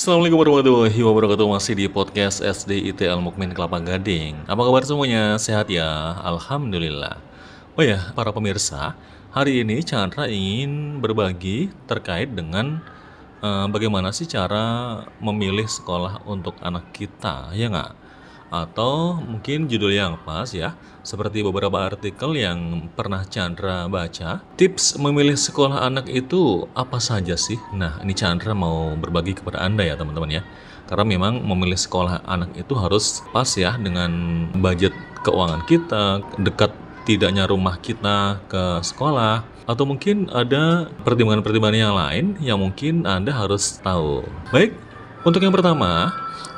Assalamualaikum warahmatullahi wabarakatuh Masih di podcast SDIT Al-Mukmin Kelapa Gading Apa kabar semuanya? Sehat ya? Alhamdulillah Oh ya, para pemirsa Hari ini Chandra ingin berbagi terkait dengan uh, Bagaimana sih cara memilih sekolah untuk anak kita Ya nggak? atau mungkin judul yang pas ya, seperti beberapa artikel yang pernah Chandra baca. Tips memilih sekolah anak itu apa saja sih? Nah, ini Chandra mau berbagi kepada Anda ya teman-teman ya. Karena memang memilih sekolah anak itu harus pas ya dengan budget keuangan kita, dekat tidaknya rumah kita ke sekolah, atau mungkin ada pertimbangan-pertimbangan yang lain yang mungkin Anda harus tahu. Baik, untuk yang pertama,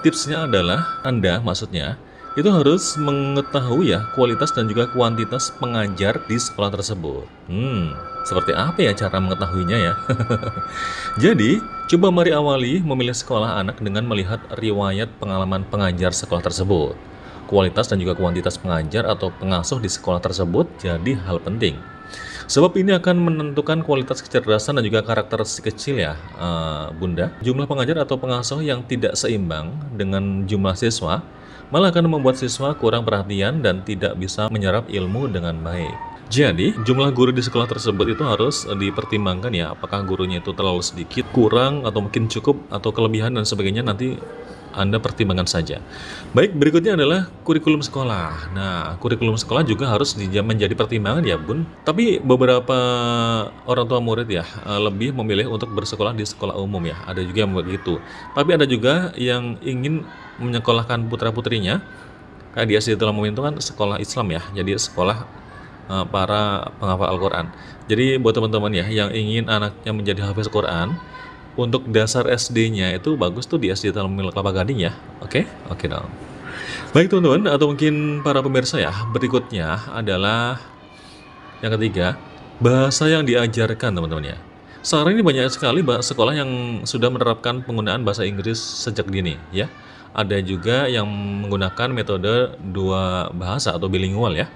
Tipsnya adalah Anda maksudnya itu harus mengetahui ya kualitas dan juga kuantitas pengajar di sekolah tersebut. Hmm, seperti apa ya cara mengetahuinya ya? Jadi, coba mari awali memilih sekolah anak dengan melihat riwayat pengalaman pengajar sekolah tersebut. Kualitas dan juga kuantitas pengajar atau pengasuh di sekolah tersebut jadi hal penting. Sebab ini akan menentukan kualitas kecerdasan dan juga karakter si kecil ya, uh, Bunda. Jumlah pengajar atau pengasuh yang tidak seimbang dengan jumlah siswa malah akan membuat siswa kurang perhatian dan tidak bisa menyerap ilmu dengan baik. Jadi, jumlah guru di sekolah tersebut itu harus dipertimbangkan ya, apakah gurunya itu terlalu sedikit, kurang, atau mungkin cukup, atau kelebihan dan sebagainya nanti anda pertimbangkan saja. Baik, berikutnya adalah kurikulum sekolah. Nah, kurikulum sekolah juga harus menjadi pertimbangan ya, Bun. Tapi beberapa orang tua murid ya eh, lebih memilih untuk bersekolah di sekolah umum ya. Ada juga yang begitu. Tapi ada juga yang ingin menyekolahkan putra-putrinya karena dia sih telah kan sekolah Islam ya, jadi sekolah eh, para penghafal Al-Quran. Jadi buat teman-teman ya yang ingin anaknya menjadi hafiz Quran, untuk dasar SD-nya itu bagus tuh di SD Taman Kelapa Gading ya. Oke, okay? oke okay, dong. Baik teman-teman atau mungkin para pemirsa ya, berikutnya adalah yang ketiga, bahasa yang diajarkan teman-teman ya. Sekarang ini banyak sekali sekolah yang sudah menerapkan penggunaan bahasa Inggris sejak dini ya. Ada juga yang menggunakan metode dua bahasa atau bilingual ya.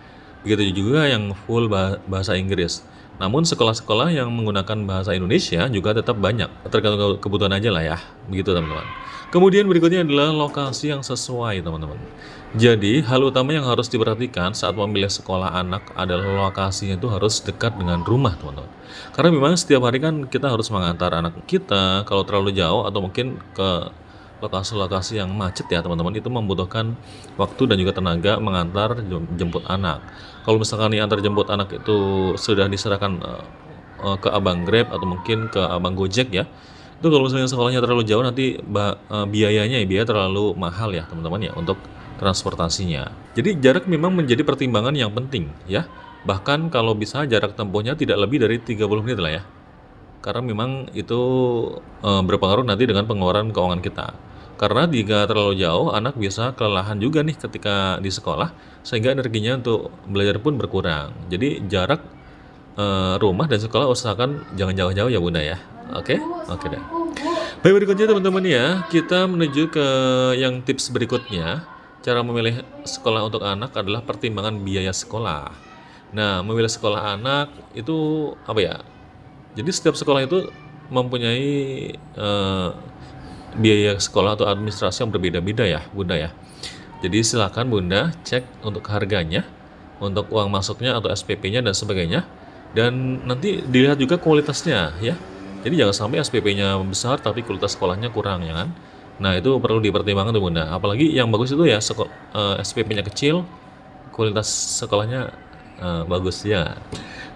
Begitu juga yang full bahasa Inggris. Namun sekolah-sekolah yang menggunakan bahasa Indonesia juga tetap banyak, tergantung kebutuhan aja lah ya, begitu teman-teman. Kemudian berikutnya adalah lokasi yang sesuai teman-teman. Jadi hal utama yang harus diperhatikan saat memilih sekolah anak adalah lokasinya itu harus dekat dengan rumah teman-teman. Karena memang setiap hari kan kita harus mengantar anak kita kalau terlalu jauh atau mungkin ke lokasi-lokasi yang macet ya teman-teman itu membutuhkan waktu dan juga tenaga mengantar jemput anak kalau misalkan nih antar jemput anak itu sudah diserahkan uh, ke abang grab atau mungkin ke abang gojek ya itu kalau misalnya sekolahnya terlalu jauh nanti bah, eh, uh, biayanya ya biaya terlalu mahal ya teman-teman ya untuk transportasinya jadi jarak memang menjadi pertimbangan yang penting ya bahkan kalau bisa jarak tempuhnya tidak lebih dari 30 menit lah ya karena memang itu e, berpengaruh nanti dengan pengeluaran keuangan kita. Karena jika terlalu jauh, anak bisa kelelahan juga nih ketika di sekolah, sehingga energinya untuk belajar pun berkurang. Jadi jarak e, rumah dan sekolah usahakan jangan jauh-jauh ya bunda ya. Oke, okay? oke okay, deh. Baik berikutnya teman-teman ya, kita menuju ke yang tips berikutnya. Cara memilih sekolah untuk anak adalah pertimbangan biaya sekolah. Nah, memilih sekolah anak itu apa ya? Jadi setiap sekolah itu mempunyai e, biaya sekolah atau administrasi yang berbeda-beda ya Bunda ya. Jadi silakan Bunda cek untuk harganya, untuk uang masuknya atau SPP-nya dan sebagainya. Dan nanti dilihat juga kualitasnya ya. Jadi jangan sampai SPP-nya besar tapi kualitas sekolahnya kurang ya kan. Nah itu perlu dipertimbangkan tuh Bunda. Apalagi yang bagus itu ya uh, eh, SPP-nya kecil, kualitas sekolahnya uh, bagus ya.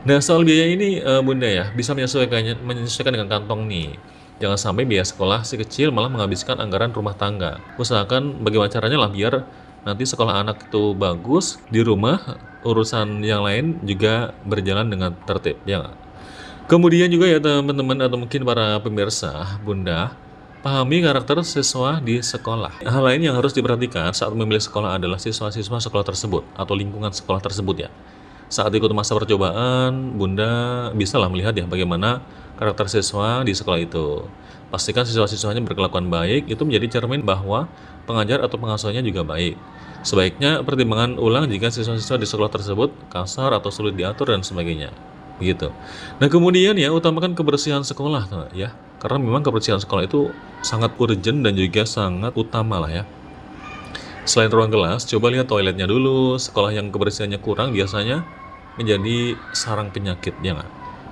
Nah soal biaya ini uh, Bunda ya bisa menyesuaikannya menyesuaikan dengan kantong nih. Jangan sampai biaya sekolah si kecil malah menghabiskan anggaran rumah tangga. Usahakan bagaimana caranya lah biar nanti sekolah anak itu bagus di rumah urusan yang lain juga berjalan dengan tertib ya kemudian juga ya teman-teman atau mungkin para pemirsa bunda pahami karakter siswa di sekolah hal lain yang harus diperhatikan saat memilih sekolah adalah siswa-siswa sekolah tersebut atau lingkungan sekolah tersebut ya saat ikut masa percobaan, Bunda bisalah melihat ya bagaimana karakter siswa di sekolah itu. Pastikan siswa-siswanya berkelakuan baik, itu menjadi cermin bahwa pengajar atau pengasuhnya juga baik. Sebaiknya pertimbangan ulang jika siswa-siswa di sekolah tersebut kasar atau sulit diatur dan sebagainya. Begitu. Nah kemudian ya utamakan kebersihan sekolah ya. Karena memang kebersihan sekolah itu sangat urgent dan juga sangat utama lah ya. Selain ruang kelas, coba lihat toiletnya dulu. Sekolah yang kebersihannya kurang biasanya menjadi sarang penyakit, ya nggak?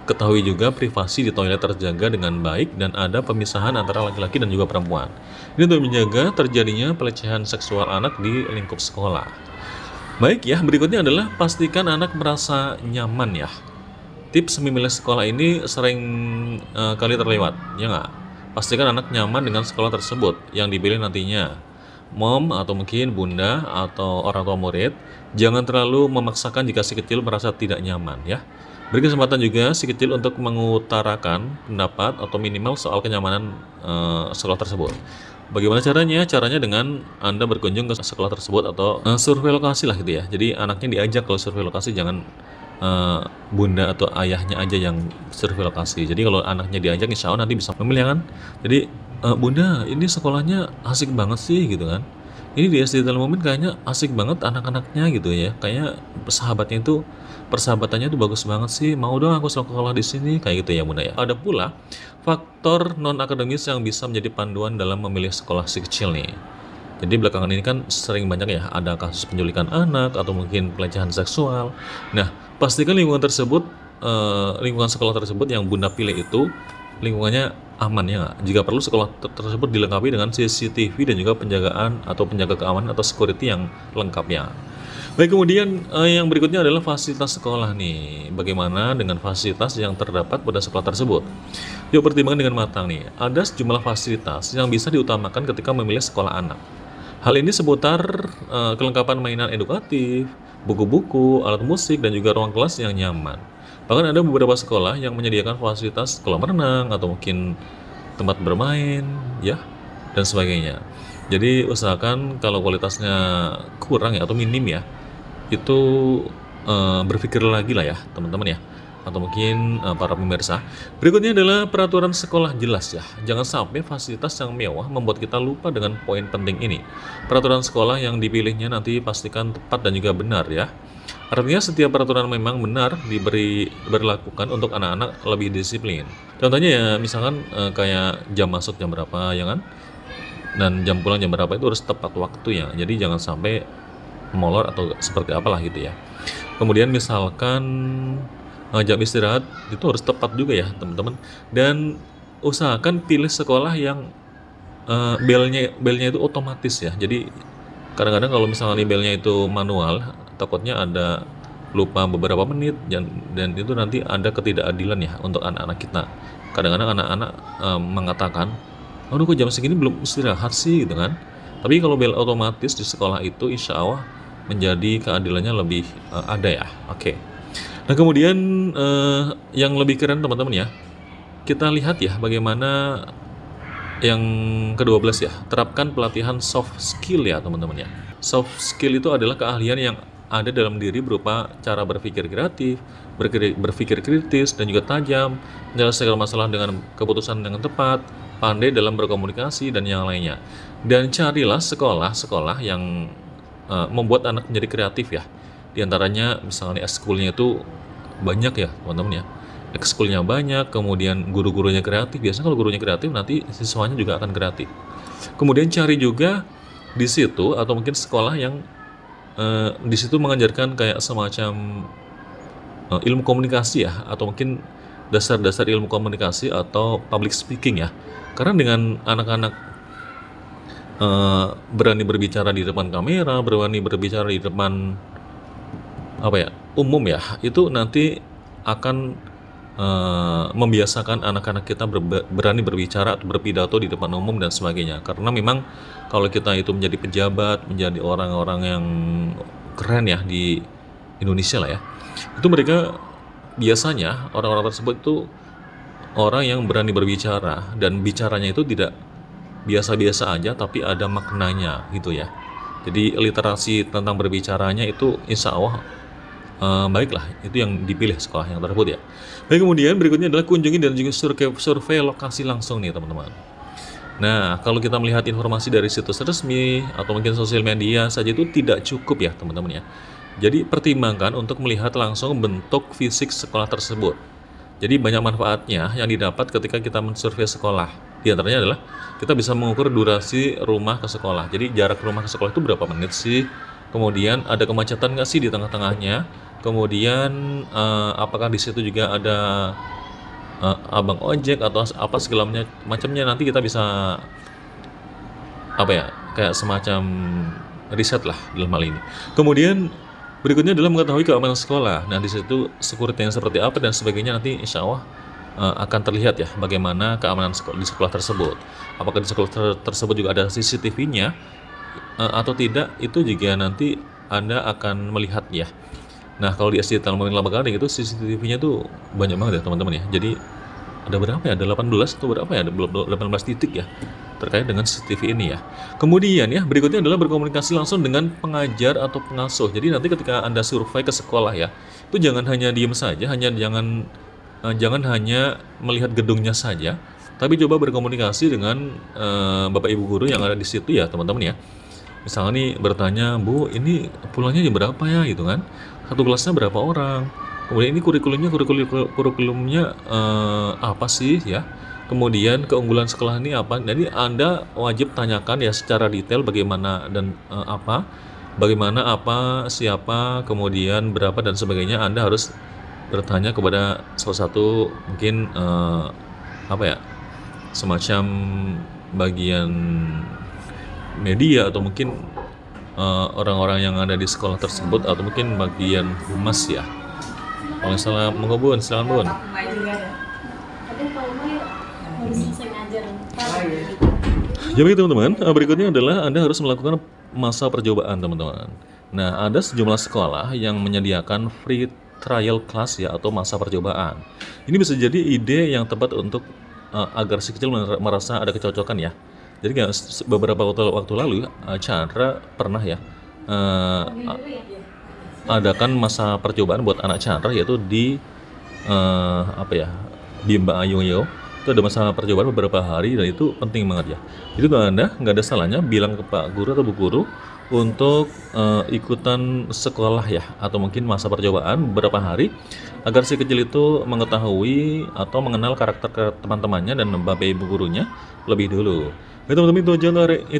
Ketahui juga privasi di toilet terjaga dengan baik dan ada pemisahan antara laki-laki dan juga perempuan. Ini untuk menjaga terjadinya pelecehan seksual anak di lingkup sekolah. Baik ya, berikutnya adalah pastikan anak merasa nyaman ya. Tips memilih sekolah ini sering uh, kali terlewat, ya nggak? Pastikan anak nyaman dengan sekolah tersebut yang dipilih nantinya mom atau mungkin bunda atau orang tua murid, jangan terlalu memaksakan jika si kecil merasa tidak nyaman ya. Beri kesempatan juga si kecil untuk mengutarakan pendapat atau minimal soal kenyamanan e, sekolah tersebut. Bagaimana caranya? Caranya dengan Anda berkunjung ke sekolah tersebut atau e, survei lokasi lah gitu ya. Jadi anaknya diajak kalau survei lokasi jangan uh, bunda atau ayahnya aja yang survei lokasi. Jadi kalau anaknya diajak insya Allah nanti bisa memilih ya kan. Jadi e, bunda ini sekolahnya asik banget sih gitu kan ini di SD Telemomin kayaknya asik banget anak-anaknya gitu ya kayaknya persahabatnya itu persahabatannya tuh bagus banget sih mau dong aku sekolah di sini kayak gitu ya bunda ya ada pula faktor non akademis yang bisa menjadi panduan dalam memilih sekolah si kecil nih jadi belakangan ini kan sering banyak ya ada kasus penculikan anak atau mungkin pelecehan seksual. Nah, pastikan lingkungan tersebut Uh, lingkungan sekolah tersebut yang Bunda pilih itu lingkungannya aman ya nggak? Jika perlu sekolah ter tersebut dilengkapi dengan CCTV dan juga penjagaan atau penjaga keamanan atau security yang lengkapnya. Baik kemudian eh, yang berikutnya adalah fasilitas sekolah nih. Bagaimana dengan fasilitas yang terdapat pada sekolah tersebut? Yuk pertimbangkan dengan matang nih. Ada sejumlah fasilitas yang bisa diutamakan ketika memilih sekolah anak. Hal ini seputar eh, kelengkapan mainan edukatif, buku-buku, alat musik, dan juga ruang kelas yang nyaman. Bahkan ada beberapa sekolah yang menyediakan fasilitas kolam renang atau mungkin tempat bermain, ya, dan sebagainya. Jadi usahakan kalau kualitasnya kurang ya atau minim ya, itu e, berpikir lagi lah ya, teman-teman ya atau mungkin e, para pemirsa. Berikutnya adalah peraturan sekolah jelas ya. Jangan sampai fasilitas yang mewah membuat kita lupa dengan poin penting ini. Peraturan sekolah yang dipilihnya nanti pastikan tepat dan juga benar ya. Artinya setiap peraturan memang benar diberi berlakukan untuk anak-anak lebih disiplin. Contohnya ya misalkan e, kayak jam masuk jam berapa ya kan? Dan jam pulang jam berapa itu harus tepat waktu ya. Jadi jangan sampai molor atau seperti apalah gitu ya. Kemudian misalkan e, jam istirahat itu harus tepat juga ya, teman-teman. Dan usahakan pilih sekolah yang e, belnya belnya itu otomatis ya. Jadi kadang-kadang kalau misalnya belnya itu manual takutnya ada lupa beberapa menit dan dan itu nanti ada ketidakadilan ya untuk anak-anak kita kadang-kadang anak-anak e, mengatakan aduh kok jam segini belum istirahat sih gitu kan tapi kalau bel otomatis di sekolah itu insya Allah menjadi keadilannya lebih e, ada ya oke okay. nah kemudian e, yang lebih keren teman-teman ya kita lihat ya bagaimana yang ke-12 ya terapkan pelatihan soft skill ya teman-teman ya soft skill itu adalah keahlian yang ada dalam diri berupa cara berpikir kreatif, berpikir kritis dan juga tajam, menyelesaikan masalah dengan keputusan yang tepat, pandai dalam berkomunikasi dan yang lainnya. Dan carilah sekolah-sekolah yang uh, membuat anak menjadi kreatif ya. Di antaranya misalnya ekskulnya itu banyak ya, teman-teman ya. Ekskulnya banyak, kemudian guru-gurunya kreatif. Biasanya kalau gurunya kreatif nanti siswanya juga akan kreatif. Kemudian cari juga di situ atau mungkin sekolah yang Eh, di situ mengajarkan kayak semacam uh, ilmu komunikasi ya atau mungkin dasar-dasar ilmu komunikasi atau public speaking ya karena dengan anak-anak uh, berani berbicara di depan kamera berani berbicara di depan apa ya umum ya itu nanti akan uh, membiasakan anak-anak kita berani berbicara atau berpidato di depan umum dan sebagainya. Karena memang kalau kita itu menjadi pejabat, menjadi orang-orang yang keren ya di Indonesia lah ya, itu mereka biasanya orang-orang tersebut itu orang yang berani berbicara dan bicaranya itu tidak biasa-biasa aja tapi ada maknanya gitu ya. Jadi literasi tentang berbicaranya itu insya Allah uh, baiklah itu yang dipilih sekolah yang tersebut ya. Baik kemudian berikutnya adalah kunjungi dan juga survei survei lokasi langsung nih teman-teman. Nah, kalau kita melihat informasi dari situs resmi atau mungkin sosial media saja itu tidak cukup ya teman-teman ya. Jadi pertimbangkan untuk melihat langsung bentuk fisik sekolah tersebut. Jadi banyak manfaatnya yang didapat ketika kita mensurvei sekolah. Di antaranya adalah kita bisa mengukur durasi rumah ke sekolah. Jadi jarak rumah ke sekolah itu berapa menit sih? Kemudian ada kemacetan nggak sih di tengah-tengahnya? kemudian uh, apakah di situ juga ada uh, abang ojek atau apa segala macamnya nanti kita bisa apa ya kayak semacam riset lah dalam hal ini kemudian berikutnya adalah mengetahui keamanan sekolah nah di situ security yang seperti apa dan sebagainya nanti insya Allah eh, akan terlihat ya bagaimana keamanan di sekolah tersebut apakah di sekolah tersebut juga ada CCTV-nya atau tidak itu juga nanti anda akan melihat ya Nah kalau di SD Taman Lama Gading itu CCTV-nya tuh banyak banget ya teman-teman ya. Jadi ada berapa ya? Ada 18 atau berapa ya? Ada 18 titik ya terkait dengan CCTV ini ya. Kemudian ya berikutnya adalah berkomunikasi langsung dengan pengajar atau pengasuh. Jadi nanti ketika anda survei ke sekolah ya, itu jangan hanya diem saja, hanya jangan eh, jangan hanya melihat gedungnya saja, tapi coba berkomunikasi dengan uh, bapak ibu guru yang ada di situ ya teman-teman ya. Misalnya nih bertanya Bu, ini pulangnya jam berapa ya gitu kan? satu kelasnya berapa orang kemudian ini kurikulumnya kurikulum kurikulumnya uh, apa sih ya kemudian keunggulan sekolah ini apa jadi anda wajib tanyakan ya secara detail bagaimana dan uh, apa bagaimana apa siapa kemudian berapa dan sebagainya anda harus bertanya kepada salah satu mungkin uh, apa ya semacam bagian media atau mungkin Eh, orang-orang uh, yang ada di sekolah tersebut atau mungkin bagian humas ya kalau misalnya mengobun silakan bun jadi hmm. oh, iya. ya teman-teman eh, berikutnya adalah anda harus melakukan masa percobaan teman-teman nah ada sejumlah sekolah yang menyediakan free trial class ya atau masa percobaan ini bisa jadi ide yang tepat untuk uh, agar si kecil merasa ada kecocokan ya jadi kayak beberapa waktu, waktu lalu eh, Chandra pernah ya uh, adakan masa percobaan buat anak Chandra yaitu di uh, apa ya di Mbak Bimba Ayungyo itu ada masa percobaan beberapa hari dan itu penting banget ya itu nggak ada nggak ada salahnya bilang ke pak guru atau bu guru untuk uh, ikutan sekolah ya atau mungkin masa percobaan beberapa hari agar si kecil itu mengetahui atau mengenal karakter teman-temannya dan bapak ibu gurunya lebih dulu Baik teman-teman itu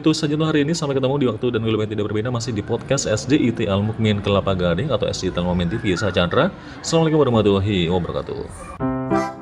itu saja untuk hari ini sampai ketemu di waktu dan wilayah yang tidak berbeda masih di podcast SDIT Al Mukmin Kelapa Gading atau SDIT Al mukmin TV saya Chandra. Assalamualaikum warahmatullahi wabarakatuh.